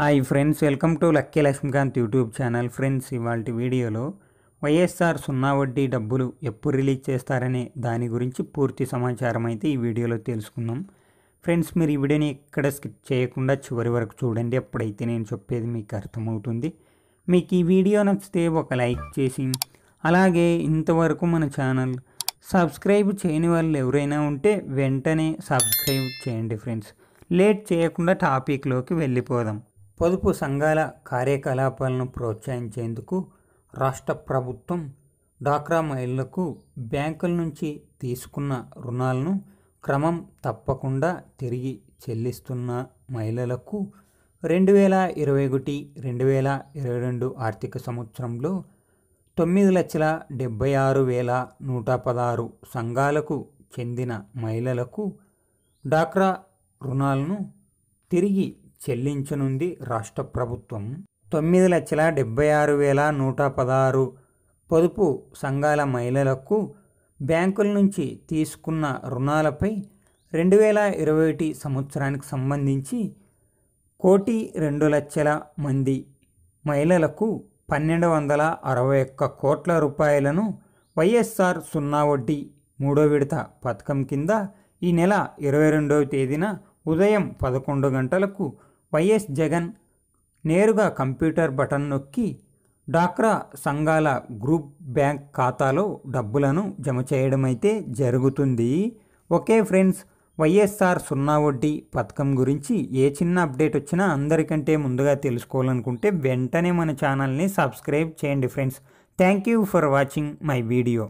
hi friends welcome to lucky Lakshmikant YouTube channel friends ఇవాళ వీడియోలో వైఎస్ఆర్ సున్నా వడ్డీ డబ్బులు ఎప్పుడు రిలీజ్ చేస్తారనే దాని గురించి పూర్తి సమాచారం అయితే ఈ వీడియోలో తెలుసుకుందాం ఫ్రెండ్స్ మీరు ఈ వీడియోని ఎక్కడ స్కిప్ చేయకుండా చివరి వరకు చూడండి ఎప్పుడైతే నేను చెప్పేది మీకు అర్థమవుతుంది మీకు ఈ వీడియో నచ్చితే ఒక లైక్ చేసి అలాగే ఇంతవరకు మన ఛానల్ సబ్స్క్రైబ్ చేయని వాళ్ళు ఎవరైనా ఉంటే వెంటనే సబ్స్క్రైబ్ చేయండి ఫ్రెండ్స్ లేట్ చేయకుండా టాపిక్లోకి వెళ్ళిపోదాం పొదుపు సంఘాల కార్యకలాపాలను ప్రోత్సహించేందుకు రాష్ట్ర ప్రభుత్వం డ్వాక్రా మహిళలకు బ్యాంకుల నుంచి తీసుకున్న రుణాలను క్రమం తప్పకుండా తిరిగి చెల్లిస్తున్న మహిళలకు రెండు వేల ఇరవై ఒకటి రెండు వేల ఇరవై రెండు ఆర్థిక సంవత్సరంలో తొమ్మిది లక్షల డెబ్బై ఆరు వేల నూట పదహారు సంఘాలకు చెందిన మహిళలకు డాక్రా రుణాలను తిరిగి చెల్లించనుంది రాష్ట్ర ప్రభుత్వం తొమ్మిది లక్షల డెబ్బై ఆరు వేల నూట పదహారు పొదుపు సంఘాల మహిళలకు బ్యాంకుల నుంచి తీసుకున్న రుణాలపై రెండు వేల ఇరవై ఒకటి సంవత్సరానికి సంబంధించి కోటి రెండు లక్షల మంది మహిళలకు పన్నెండు వందల అరవై ఒక్క కోట్ల రూపాయలను వైఎస్ఆర్ సున్నా వడ్డీ మూడో విడత పథకం కింద ఈ నెల ఇరవై రెండవ తేదీన ఉదయం పదకొండు గంటలకు వైఎస్ జగన్ నేరుగా కంప్యూటర్ బటన్ నొక్కి డాక్రా సంఘాల గ్రూప్ బ్యాంక్ ఖాతాలో డబ్బులను జమ చేయడమైతే జరుగుతుంది ఓకే ఫ్రెండ్స్ వైఎస్ఆర్ సున్నా వడ్డీ పథకం గురించి ఏ చిన్న అప్డేట్ వచ్చినా అందరికంటే ముందుగా తెలుసుకోవాలనుకుంటే వెంటనే మన ఛానల్ని సబ్స్క్రైబ్ చేయండి friends thank you for watching my video